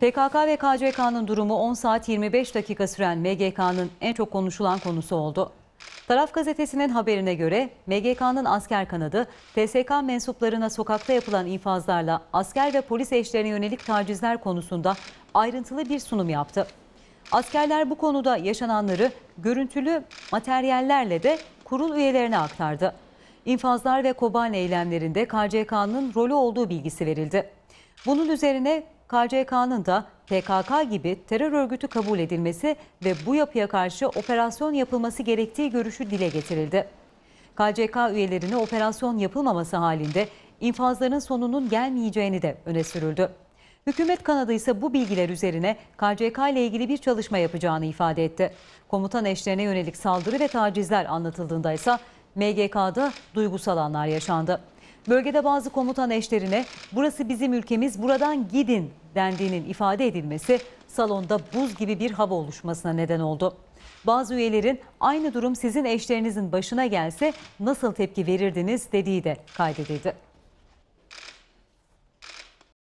PKK ve KCK'nın durumu 10 saat 25 dakika süren MGK'nın en çok konuşulan konusu oldu. Taraf gazetesinin haberine göre MGK'nın asker kanadı TSK mensuplarına sokakta yapılan infazlarla asker ve polis eşlerine yönelik tacizler konusunda ayrıntılı bir sunum yaptı. Askerler bu konuda yaşananları görüntülü materyallerle de kurul üyelerine aktardı. İnfazlar ve Kobane eylemlerinde KCK'nın rolü olduğu bilgisi verildi. Bunun üzerine KCK'nın da PKK gibi terör örgütü kabul edilmesi ve bu yapıya karşı operasyon yapılması gerektiği görüşü dile getirildi. KCK üyelerine operasyon yapılmaması halinde infazların sonunun gelmeyeceğini de öne sürüldü. Hükümet kanadı ise bu bilgiler üzerine KCK ile ilgili bir çalışma yapacağını ifade etti. Komutan eşlerine yönelik saldırı ve tacizler anlatıldığında ise MGK'da duygusal anlar yaşandı. Bölgede bazı komutan eşlerine burası bizim ülkemiz buradan gidin dendiğinin ifade edilmesi salonda buz gibi bir hava oluşmasına neden oldu. Bazı üyelerin aynı durum sizin eşlerinizin başına gelse nasıl tepki verirdiniz dediği de kaydedildi.